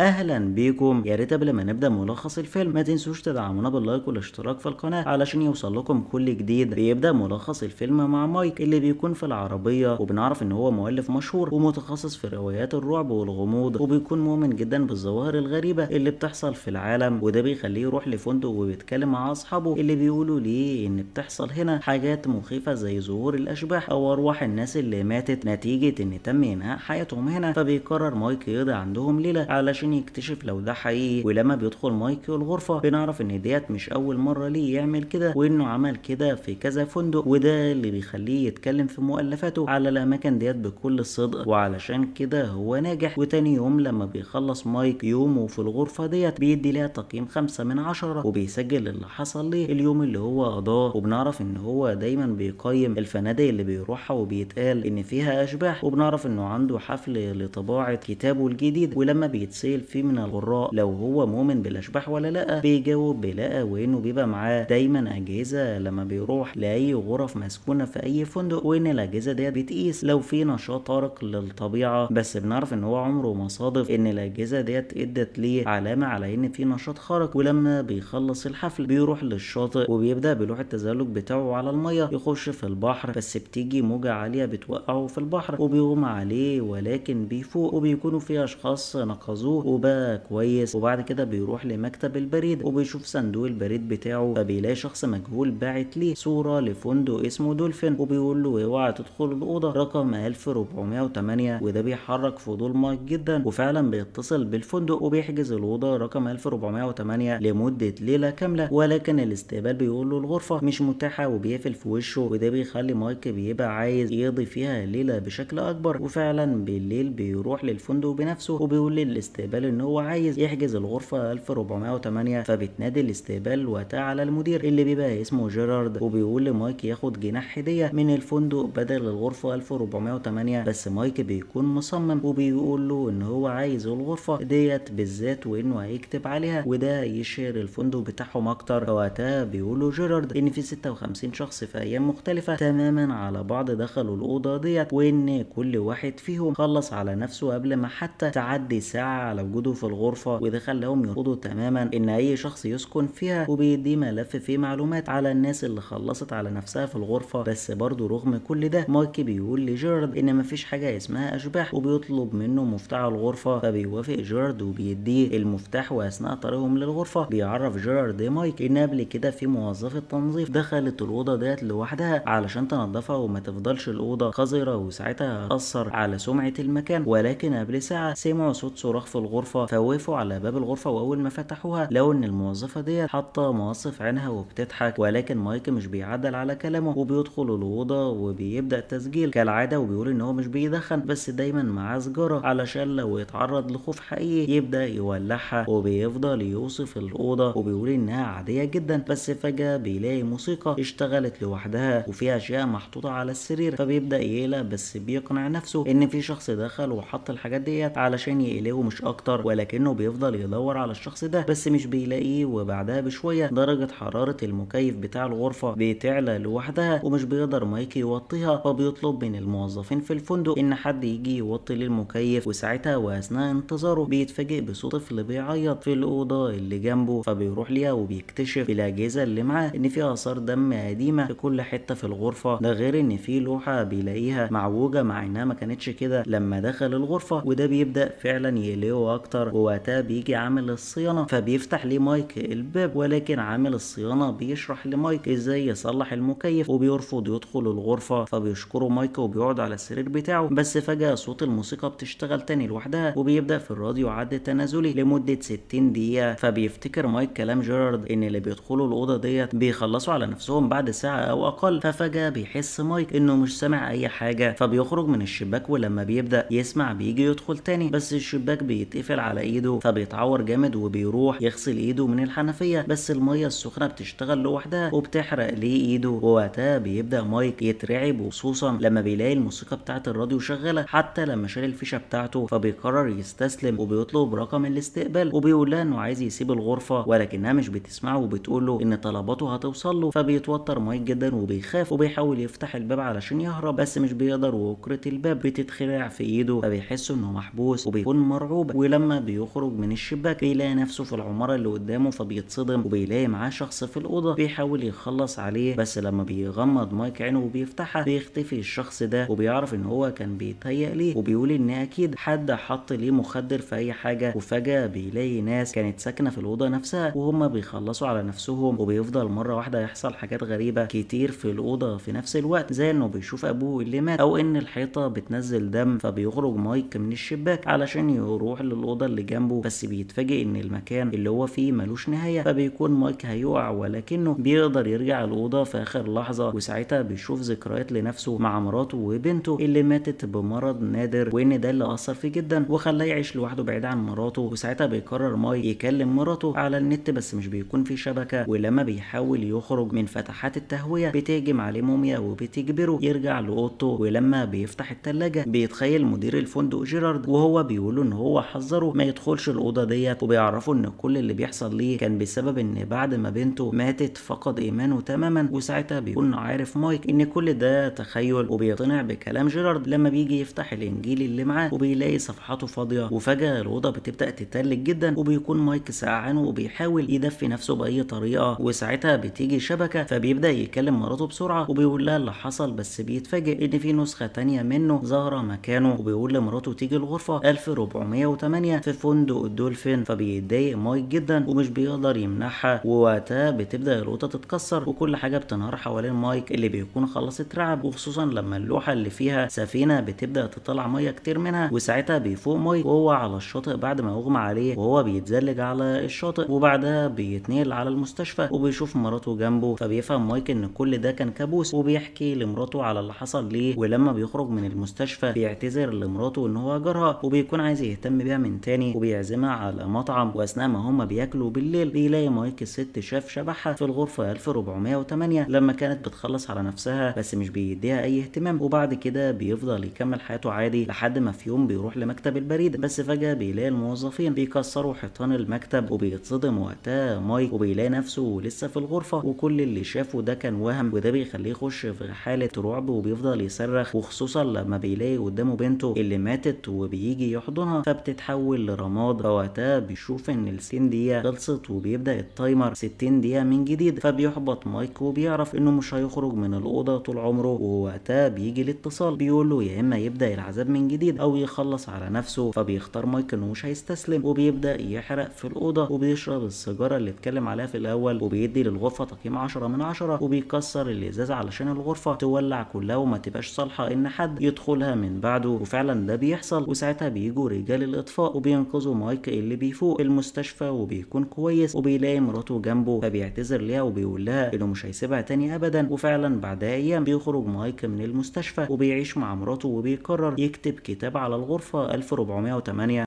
اهلا بيكم يا ريت قبل ما نبدا ملخص الفيلم ما تنسوش تدعمونا باللايك والاشتراك في القناه علشان يوصل لكم كل جديد بيبدا ملخص الفيلم مع مايك اللي بيكون في العربيه وبنعرف ان هو مؤلف مشهور ومتخصص في روايات الرعب والغموض وبيكون مؤمن جدا بالظواهر الغريبه اللي بتحصل في العالم وده بيخليه يروح لفندق وبيتكلم مع اصحابه اللي بيقولوا ليه ان بتحصل هنا حاجات مخيفه زي ظهور الاشباح او ارواح الناس اللي ماتت نتيجه ان تم انهاء حياتهم هنا فبيقرر مايك يقضي عندهم ليله علشان عشان يكتشف لو ده حقيقي ولما بيدخل مايكي الغرفه بنعرف ان ديت مش اول مره ليه يعمل كده وانه عمل كده في كذا فندق وده اللي بيخليه يتكلم في مؤلفاته على الاماكن ديت بكل صدق وعلشان كده هو ناجح وتاني يوم لما بيخلص مايك يومه في الغرفه ديت بيدي لها تقييم خمسة من عشرة وبيسجل اللي حصل ليه اليوم اللي هو قضاه وبنعرف ان هو دايما بيقيم الفنادق اللي بيروحها وبيتقال ان فيها اشباح وبنعرف انه عنده حفل لطباعه كتابه الجديد ولما بيتسال يتساءل فيه من القراء لو هو مؤمن بالاشباح ولا لا بيجاوب بلا وانه بيبقى معاه دايما اجهزه لما بيروح لاي غرف مسكونه في اي فندق وان الاجهزه ديت بتقيس لو في نشاط طارق للطبيعه بس بنعرف ان هو عمره ما صادف ان الاجهزه ديت ادت ليه علامه على ان في نشاط خارق ولما بيخلص الحفل بيروح للشاطئ وبيبدا بلوح التزلج بتاعه على الميه يخش في البحر بس بتيجي موجه عاليه بتوقعه في البحر وبيغمى عليه ولكن بيفوق وبيكونوا في اشخاص نقذوه وبقى كويس وبعد كده بيروح لمكتب البريد وبيشوف صندوق البريد بتاعه فبيلاقي شخص مجهول باعت ليه صوره لفندق اسمه دولفين وبيقول له اوعى تدخل الاوضه رقم 1408 وده بيحرك فضول مايك جدا وفعلا بيتصل بالفندق وبيحجز الاوضه رقم 1408 لمده ليله كامله ولكن الاستقبال بيقول له الغرفه مش متاحه وبيقفل في وشه وده بيخلي مايك بيبقى عايز يقضي فيها ليله بشكل اكبر وفعلا بالليل بيروح للفندق بنفسه وبيقول للاستقبال الاستقبال ان هو عايز يحجز الغرفه 1408 فبتنادي الاستقبال وقتها على المدير اللي بيبقى اسمه جيرارد وبيقول لمايك ياخد جناح هديه من الفندق بدل الغرفه 1408 بس مايك بيكون مصمم وبيقول له ان هو عايز الغرفه ديت بالذات وانه هيكتب عليها وده يشهر الفندق بتاعهم اكتر فوقتها بيقول له جيرارد ان في 56 شخص في ايام مختلفه تماما على بعض دخلوا الاوضه ديت وان كل واحد فيهم خلص على نفسه قبل ما حتى تعدي ساعه على بيتواجدوا في الغرفة وده خلاهم يرفضوا تماما ان اي شخص يسكن فيها وبيدي ملف فيه معلومات على الناس اللي خلصت على نفسها في الغرفة بس برضه رغم كل ده مايكي بيقول لجيرارد ان مفيش حاجة اسمها اشباح وبيطلب منه مفتاح الغرفة فبيوافق جيرارد وبيديه المفتاح واثناء طريقهم للغرفة بيعرف جيرارد مايك ان قبل كده في موظفة تنظيف دخلت الأوضة ديت لوحدها علشان تنظفها وما تفضلش الأوضة قذرة وساعتها هتأثر على سمعة المكان ولكن قبل ساعة سمعوا صوت صراخ في الغرفه فوقفوا على باب الغرفه واول ما فتحوها لقوا ان الموظفه ديت حاطه مواصف عينها وبتضحك ولكن مايك مش بيعدل على كلامه وبيدخل الاوضه وبيبدا التسجيل كالعاده وبيقول ان هو مش بيدخن بس دايما معاه سجاره علشان لو يتعرض لخوف حقيقي يبدا يولعها وبيفضل يوصف الاوضه وبيقول انها عاديه جدا بس فجاه بيلاقي موسيقى اشتغلت لوحدها وفيها اشياء محطوطه على السرير فبيبدا يقلق بس بيقنع نفسه ان في شخص دخل وحط الحاجات ديت علشان يقلقه مش اكتر اكتر ولكنه بيفضل يدور على الشخص ده بس مش بيلاقيه وبعدها بشويه درجه حراره المكيف بتاع الغرفه بتعلى لوحدها ومش بيقدر مايك يوطيها فبيطلب من الموظفين في الفندق ان حد يجي يوطي للمكيف وساعتها واثناء انتظاره بيتفاجئ بصوت طفل بيعيط في الاوضه اللي جنبه فبيروح ليها وبيكتشف الاجهزه اللي معاه ان في اثار دم قديمه في كل حته في الغرفه ده غير ان في لوحه بيلاقيها معوجه مع انها ما كانتش كده لما دخل الغرفه وده بيبدا فعلا يقلقه اكتر ووقتها بيجي عامل الصيانه فبيفتح لمايك الباب ولكن عامل الصيانه بيشرح لمايك ازاي يصلح المكيف وبيرفض يدخل الغرفه فبيشكره مايك وبيقعد على السرير بتاعه بس فجاه صوت الموسيقى بتشتغل تاني لوحدها وبيبدا في الراديو عد تنازلي لمده 60 دقيقه فبيفتكر مايك كلام جيرارد ان اللي بيدخلوا الاوضه ديت بيخلصوا على نفسهم بعد ساعه او اقل ففجاه بيحس مايك انه مش سامع اي حاجه فبيخرج من الشباك ولما بيبدا يسمع بيجي يدخل تاني بس الشباك بيت بتتقفل على ايده فبيتعور جامد وبيروح يغسل ايده من الحنفيه بس الميه السخنه بتشتغل لوحدها وبتحرق ليه ايده ووقتها بيبدا مايك يترعب وخصوصا لما بيلاقي الموسيقى بتاعه الراديو شغاله حتى لما شال الفيشه بتاعته فبيقرر يستسلم وبيطلب رقم الاستقبال وبيقول لها انه عايز يسيب الغرفه ولكنها مش بتسمعه وبتقول له ان طلباته هتوصل له فبيتوتر مايك جدا وبيخاف وبيحاول يفتح الباب علشان يهرب بس مش بيقدر وكره الباب بتتخلع في ايده فبيحس انه محبوس وبيكون مرعوب ولما بيخرج من الشباك بيلاقي نفسه في العمارة اللي قدامه فبيتصدم وبيلاقي معاه شخص في الأوضة بيحاول يخلص عليه بس لما بيغمض مايك عينه وبيفتحها بيختفي الشخص ده وبيعرف ان هو كان بيتهيأ ليه وبيقول ان اكيد حد حط ليه مخدر في اي حاجة وفجأة بيلاقي ناس كانت ساكنة في الأوضة نفسها وهم بيخلصوا على نفسهم وبيفضل مرة واحدة يحصل حاجات غريبة كتير في الأوضة في نفس الوقت زي انه بيشوف ابوه اللي مات او ان الحيطة بتنزل دم فبيخرج مايك من الشباك علشان يروح الاوضه اللي جنبه بس بيتفاجئ إن المكان اللي هو فيه ملوش نهاية فبيكون مايك هيقع ولكنه بيقدر يرجع الأوضة في آخر لحظة وساعتها بيشوف ذكريات لنفسه مع مراته وبنته اللي ماتت بمرض نادر وإن ده اللي أثر فيه جدا وخلاه يعيش لوحده بعيد عن مراته وساعتها بيقرر مايك يكلم مراته على النت بس مش بيكون في شبكة ولما بيحاول يخرج من فتحات التهوية بتهجم عليه موميا وبتجبره يرجع لأوضته ولما بيفتح التلاجة بيتخيل مدير الفندق جيرارد وهو بيقول إن هو حظ بيحذروا ما يدخلش الاوضه ديت وبيعرفوا ان كل اللي بيحصل ليه كان بسبب ان بعد ما بنته ماتت فقد ايمانه تماما وساعتها بيكون عارف مايك ان كل ده تخيل وبيقتنع بكلام جيرارد لما بيجي يفتح الانجيل اللي معاه وبيلاقي صفحاته فاضيه وفجاه الاوضه بتبدا تتلج جدا وبيكون مايك سقعان وبيحاول يدفي نفسه باي طريقه وساعتها بتيجي شبكه فبيبدا يكلم مراته بسرعه وبيقول لها اللي حصل بس بيتفاجئ ان في نسخه تانية منه ظاهره مكانه وبيقول لمراته تيجي الغرفه 1408 8 في فندق الدولفين فبيتضايق مايك جدا ومش بيقدر يمنعها ووقتها بتبدا الاوضه تتكسر وكل حاجه بتنهار حوالين مايك اللي بيكون خلاص اترعب وخصوصا لما اللوحه اللي فيها سفينه بتبدا تطلع ميه كتير منها وساعتها بيفوق مايك وهو على الشاطئ بعد ما اغمى عليه وهو بيتزلج على الشاطئ وبعدها بيتنقل على المستشفى وبيشوف مراته جنبه فبيفهم مايك ان كل ده كان كابوس وبيحكي لمراته على اللي حصل ليه ولما بيخرج من المستشفى بيعتذر لمراته ان هو جارها وبيكون عايز يهتم بيها من تاني وبيعزمها على مطعم وأثناء ما هما بياكلوا بالليل بيلاقي مايك الست شاف شبحها في الغرفة 1408 لما كانت بتخلص على نفسها بس مش بيديها أي اهتمام وبعد كده بيفضل يكمل حياته عادي لحد ما في يوم بيروح لمكتب البريد بس فجأة بيلاقي الموظفين بيكسروا حيطان المكتب وبيتصدم وقتها مايك وبيلاقي نفسه لسه في الغرفة وكل اللي شافه ده كان وهم وده بيخليه يخش في حالة رعب وبيفضل يصرخ وخصوصا لما بيلاقي قدامه بنته اللي ماتت وبيجي يحضنها فبتتحرك بيتحول لرماد فوقتها بيشوف ان ال 60 دقيقه خلصت وبيبدا التايمر 60 دقيقه من جديد فبيحبط مايك وبيعرف انه مش هيخرج من الاوضه طول عمره ووقتها بيجي الاتصال بيقول له يا اما يبدا العذاب من جديد او يخلص على نفسه فبيختار مايك انه مش هيستسلم وبيبدا يحرق في الاوضه وبيشرب السيجاره اللي اتكلم عليها في الاول وبيدي للغرفه تقييم 10 من 10 وبيكسر الازاز علشان الغرفه تولع كلها وما تبقاش صالحه ان حد يدخلها من بعده وفعلا ده بيحصل وساعتها بيجوا رجال الاطفاء وبينقذه وبينقذوا مايك اللي بيفوق المستشفى وبيكون كويس وبيلاقي مراته جنبه فبيعتذر ليها وبيقول لها انه مش هيسيبها تاني ابدا وفعلا بعد ايام بيخرج مايك من المستشفى وبيعيش مع مراته وبيقرر يكتب كتاب على الغرفه 1408